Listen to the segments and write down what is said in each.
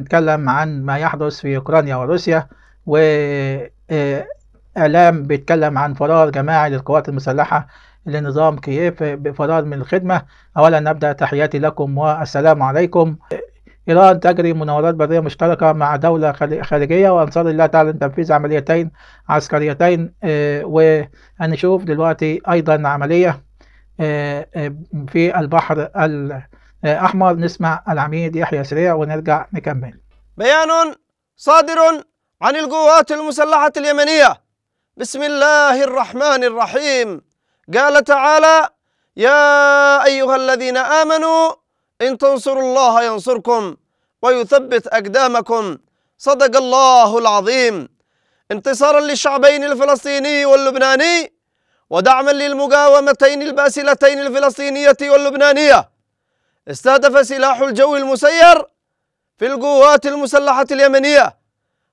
نتكلم عن ما يحدث في أوكرانيا وروسيا و آه، إعلام بيتكلم عن فرار جماعي للقوات المسلحة لنظام كييف بفرار من الخدمة أولا نبدأ تحياتي لكم والسلام عليكم إيران تجري مناورات برية مشتركة مع دولة خارجية وأنصار الله تعلن تنفيذ عمليتين عسكريتين آه، وهنشوف دلوقتي أيضا عملية آه، في البحر ال آه، أحمر نسمع العميد يحيى سريع ونرجع نكمل بيان صادر عن القوات المسلحة اليمنية بسم الله الرحمن الرحيم قال تعالى يا أيها الذين آمنوا إن تنصروا الله ينصركم ويثبت أقدامكم صدق الله العظيم انتصارا للشعبين الفلسطيني واللبناني ودعما للمقاومتين الباسلتين الفلسطينية واللبنانية استهدف سلاح الجو المسير في القوات المسلحة اليمنية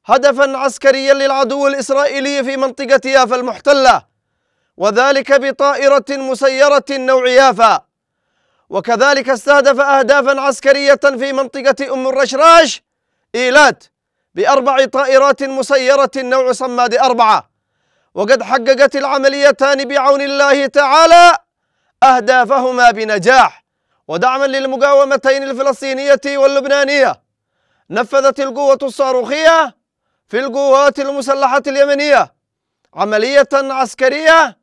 هدفا عسكريا للعدو الإسرائيلي في منطقة يافا المحتلة وذلك بطائرة مسيرة نوع يافا وكذلك استهدف أهدافا عسكرية في منطقة أم الرشراش إيلات بأربع طائرات مسيرة نوع صماد أربعة وقد حققت العمليتان بعون الله تعالى أهدافهما بنجاح ودعما للمقاومتين الفلسطينية واللبنانية نفذت القوة الصاروخية في القوات المسلحة اليمنية عملية عسكرية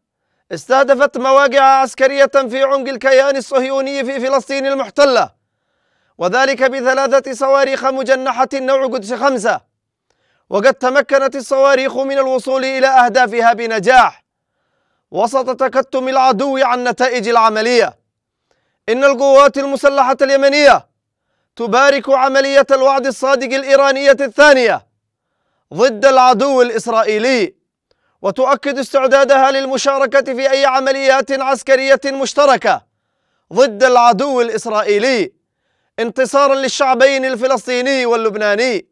استهدفت مواقع عسكرية في عمق الكيان الصهيوني في فلسطين المحتلة وذلك بثلاثة صواريخ مجنحة نوع قدس خمسة وقد تمكنت الصواريخ من الوصول إلى أهدافها بنجاح وسط تكتم العدو عن نتائج العملية إن القوات المسلحة اليمنية تبارك عملية الوعد الصادق الإيرانية الثانية ضد العدو الإسرائيلي وتؤكد استعدادها للمشاركة في أي عمليات عسكرية مشتركة ضد العدو الإسرائيلي انتصارا للشعبين الفلسطيني واللبناني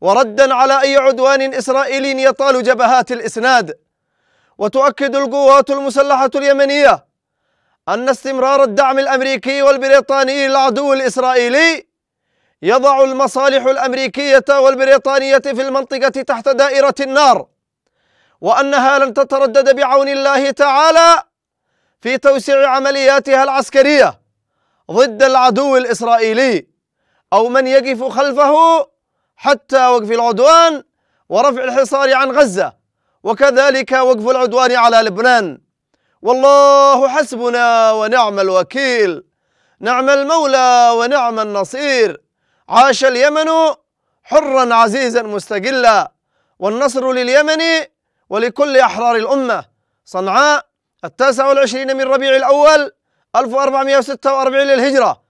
وردا على أي عدوان إسرائيلي يطال جبهات الإسناد وتؤكد القوات المسلحة اليمنية أن استمرار الدعم الأمريكي والبريطاني للعدو الإسرائيلي يضع المصالح الأمريكية والبريطانية في المنطقة تحت دائرة النار وأنها لن تتردد بعون الله تعالى في توسيع عملياتها العسكرية ضد العدو الإسرائيلي أو من يقف خلفه حتى وقف العدوان ورفع الحصار عن غزة وكذلك وقف العدوان على لبنان والله حسبنا ونعم الوكيل نعم المولى ونعم النصير عاش اليمن حرا عزيزا مستقلا والنصر لليمن ولكل أحرار الأمة صنعاء التاسع والعشرين من ربيع الأول 1446 للهجرة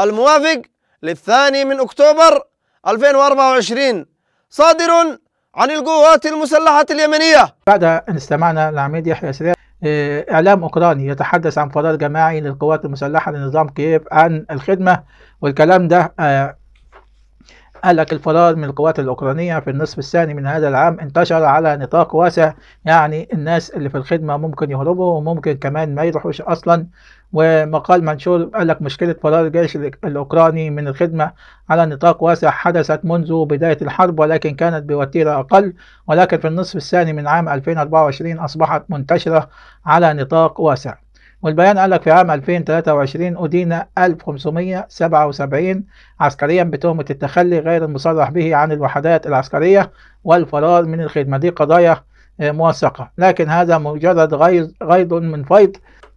الموافق للثاني من أكتوبر 2024 صادر عن القوات المسلحة اليمنية بعد أن استمعنا لعميد يحيى سريع آه، إعلام أوكراني يتحدث عن فرار جماعي للقوات المسلحة لنظام كييف عن الخدمة والكلام ده آه، هلك الفرار من القوات الأوكرانية في النصف الثاني من هذا العام انتشر على نطاق واسع يعني الناس اللي في الخدمة ممكن يهربوا وممكن كمان ما يروحوش أصلا ومقال منشور قالك مشكلة فرار الجيش الأوكراني من الخدمة على نطاق واسع حدثت منذ بداية الحرب ولكن كانت بوتيرة أقل ولكن في النصف الثاني من عام 2024 أصبحت منتشرة على نطاق واسع والبيان قال لك في عام 2023 أدين 1577 عسكريا بتهمة التخلي غير المصرح به عن الوحدات العسكرية والفرار من الخدمة دي قضايا آه، موثقة لكن هذا مجرد غيض من فيض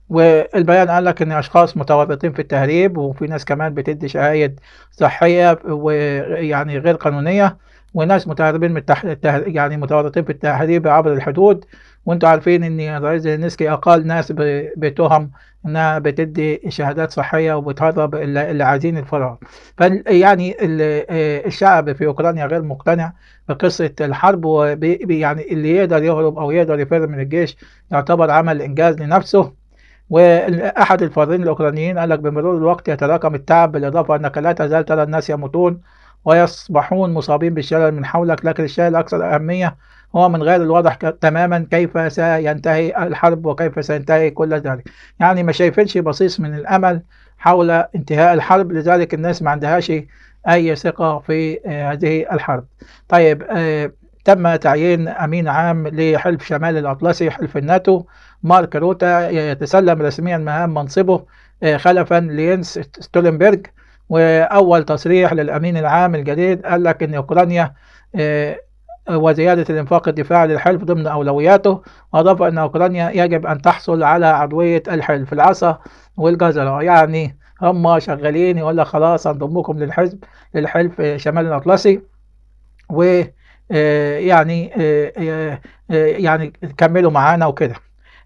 والبيان قال لك ان اشخاص متورطين في التهريب وفي ناس كمان بتدي شهايد صحيه ويعني غير قانونيه وناس متهربين من التح... التح... يعني متورطين في التهريب عبر الحدود وانتم عارفين ان رئيس زيلينسكي اقال ناس ب... بتهم انها بتدي شهادات صحيه وبتهرب اللي, اللي عايزين الفرار يعني ال... آه، الشعب في اوكرانيا غير مقتنع بقصه الحرب وبي... يعني اللي يقدر يهرب او يقدر يفر من الجيش يعتبر عمل انجاز لنفسه وأحد الفارين الأوكرانيين قال لك بمرور الوقت يتراكم التعب بالإضافة أنك لا تزال ترى الناس يموتون ويصبحون مصابين بالشلل من حولك لكن الشيء الأكثر أهمية هو من غير الواضح تماما كيف سينتهي الحرب وكيف سينتهي كل ذلك يعني ما شايفينش بصيص من الأمل حول انتهاء الحرب لذلك الناس ما عندهاش أي ثقة في آه، هذه الحرب طيب آه، تم تعيين أمين عام لحلف شمال الأطلسي حلف الناتو مارك روتا يتسلم رسميا مهام منصبه آه، خلفا لينس ستولنبرغ واول تصريح للامين العام الجديد قال لك ان اوكرانيا آه، وزيادة الإنفاق الدفاعي للحلف ضمن أولوياته وأضاف أن أوكرانيا يجب أن تحصل على عضوية الحلف العصا والجزرة يعني هم شغالين يقول لك خلاص هنضمكم للحزب للحلف شمال الأطلسي و آه، يعني آه، يعني كملوا معانا وكده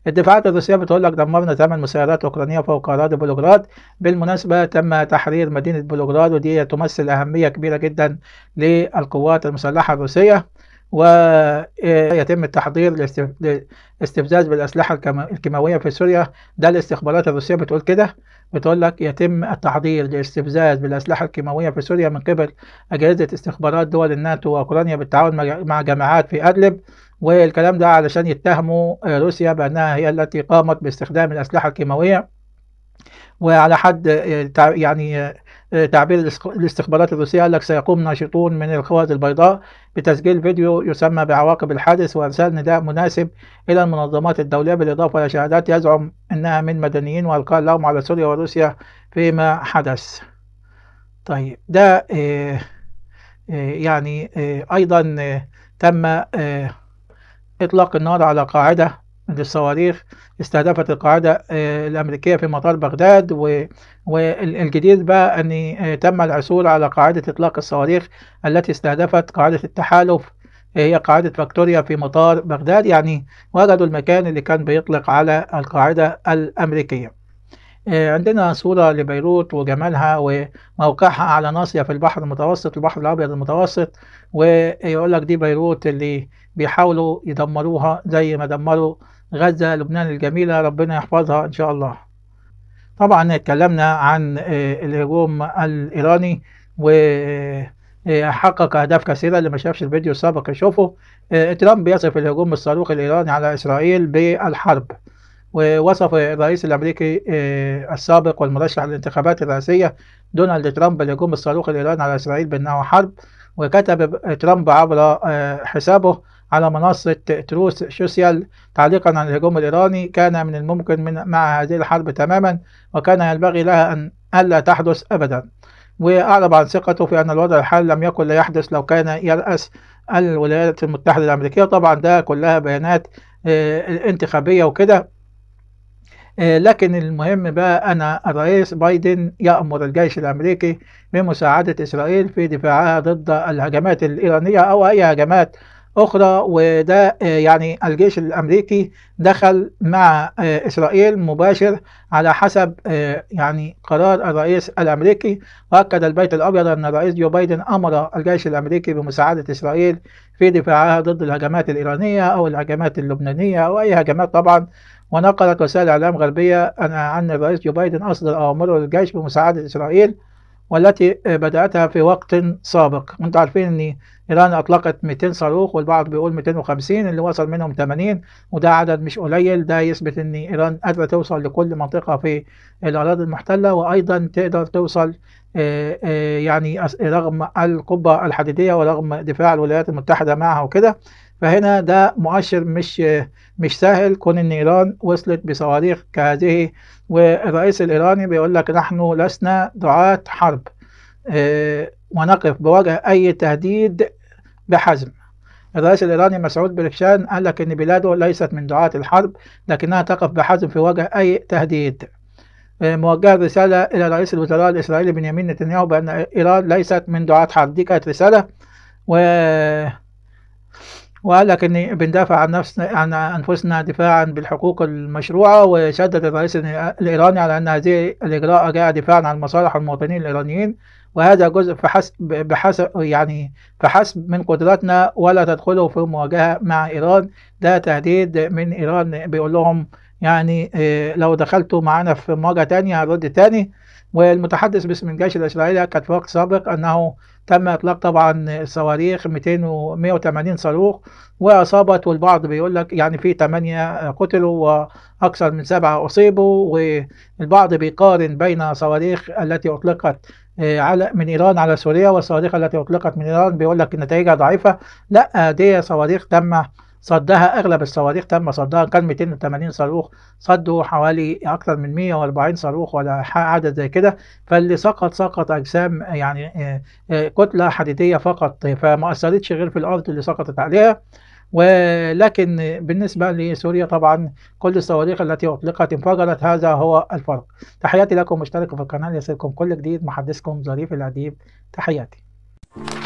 الدفاعات الروسية بتقول لك دمرنا ثمان مسيرات أوكرانية فوق أراضي بلوغراد بالمناسبة تم تحرير مدينة بلوغراد ودي تمثل أهمية كبيرة جدا للقوات المسلحة الروسية ويتم التحضير لاستفزاز بالأسلحة الكيماوية في سوريا ده الاستخبارات الروسية بتقول كده بتقول لك يتم التحضير لاستفزاز بالأسلحة الكيماوية في سوريا من قبل أجهزة استخبارات دول الناتو وأوكرانيا بالتعاون مع جماعات في أدلب والكلام ده علشان يتهموا آه، روسيا بأنها هي التي قامت باستخدام الأسلحة الكيماوية وعلى حد آه، يعني آه، تعبير الاستخبارات الروسية قال لك سيقوم ناشطون من القوات البيضاء بتسجيل فيديو يسمى بعواقب الحادث وإرسال نداء مناسب إلى المنظمات الدولية بالإضافة إلى شهادات يزعم أنها من مدنيين وإلقاء لهم على سوريا وروسيا فيما حدث. طيب ده يعني أيضا تم إطلاق النار على قاعدة للصواريخ استهدفت القاعدة آه، الأمريكية في مطار بغداد والجديد بقى أن آه، تم العثور على قاعدة إطلاق الصواريخ التي استهدفت قاعدة التحالف آه، هي قاعدة فاكتوريا في مطار بغداد يعني وجدوا المكان اللي كان بيطلق على القاعدة الأمريكية آه، عندنا صورة لبيروت وجمالها وموقعها على ناصية في البحر المتوسط البحر الأبيض المتوسط ويقول لك دي بيروت اللي بيحاولوا يدمروها زي ما دمروا غزة لبنان الجميلة ربنا يحفظها إن شاء الله طبعا اتكلمنا عن آه، الهجوم الإيراني و آه، حقق أهداف كثيرة اللي ما شافش الفيديو السابق يشوفه ترامب يصف الهجوم الصاروخي الإيراني على إسرائيل بالحرب ووصف الرئيس الأمريكي آه، السابق والمرشح للانتخابات الرئاسية دونالد ترامب الهجوم الصاروخي الإيراني على إسرائيل بأنه حرب وكتب ترامب عبر آه، حسابه على منصة تروس سوسيال تعليقا عن الهجوم الإيراني كان من الممكن من مع هذه الحرب تماما وكان ينبغي لها أن ألا تحدث أبدا وأعرب عن ثقته في أن الوضع الحالي لم يكن ليحدث لو كان يرأس الولايات المتحدة الأمريكية طبعا ده كلها بيانات آه، انتخابية وكده آه، لكن المهم بقى أنا الرئيس بايدن يأمر الجيش الأمريكي بمساعدة إسرائيل في دفاعها ضد الهجمات الإيرانية أو أي هجمات أخرى وده آه، يعني الجيش الأمريكي دخل مع آه، إسرائيل مباشر على حسب يعني قرار الرئيس الأمريكي وأكد البيت الأبيض أن الرئيس جو بايدن أمر الجيش الأمريكي بمساعدة إسرائيل في دفاعها ضد الهجمات الإيرانية أو الهجمات اللبنانية أو أي هجمات طبعا ونقلت وسائل الإعلام الغربية أن عن الرئيس جو بايدن أصدر أوامره للجيش بمساعدة إسرائيل والتي بدأتها في وقت سابق انتوا عارفين ان ايران اطلقت 200 صاروخ والبعض بيقول 250 اللي وصل منهم 80 وده عدد مش قليل ده يثبت ان ايران قادره توصل لكل منطقه في الاراضي المحتله وايضا تقدر توصل آه، آه، يعني رغم القبه الحديديه ورغم دفاع الولايات المتحده معها وكده فهنا ده مؤشر مش مش سهل كون ان ايران وصلت بصواريخ كهذه والرئيس الايراني بيقول لك نحن لسنا دعاة حرب آه، ونقف بوجه اي تهديد بحزم الرئيس الايراني مسعود بركشان قال لك ان بلاده ليست من دعاة الحرب لكنها تقف بحزم في وجه اي تهديد آه، موجهة رسالة إلى رئيس الوزراء الإسرائيلي بنيامين نتنياهو بأن إيران ليست من دعاة حرب دي كانت رسالة و وقال لك ان بندافع عن نفسنا عن انفسنا دفاعا بالحقوق المشروعه وشدد الرئيس الايراني على ان هذه الاجراء جاء دفاعا عن مصالح المواطنين الايرانيين وهذا جزء فحسب بحسب يعني فحسب من قدراتنا ولا تدخلوا في مواجهه مع ايران ده تهديد من ايران بيقول لهم يعني آه، لو دخلتوا معانا في مواجهة تانية هنرد تاني والمتحدث باسم الجيش الإسرائيلي أكد في وقت سابق أنه تم إطلاق طبعا صواريخ 200 و 180 صاروخ وأصابت والبعض بيقول لك يعني في 8 قتلوا وأكثر من 7 أصيبوا والبعض بيقارن بين صواريخ التي أطلقت آه، على من ايران على سوريا والصواريخ التي اطلقت من ايران بيقول لك النتائج ضعيفه لا دي صواريخ تم صدها أغلب الصواريخ تم صدها كان 280 صاروخ صدوا حوالي أكثر من 140 صاروخ ولا عدد زي كده فاللي سقط سقط أجسام يعني آه، آه، كتلة حديدية فقط فما أثرتش غير في الأرض اللي سقطت عليها ولكن بالنسبة لسوريا طبعا كل الصواريخ التي أطلقت انفجرت هذا هو الفرق تحياتي لكم اشتركوا في القناة ليصلكم كل جديد محدثكم ظريف الأديب تحياتي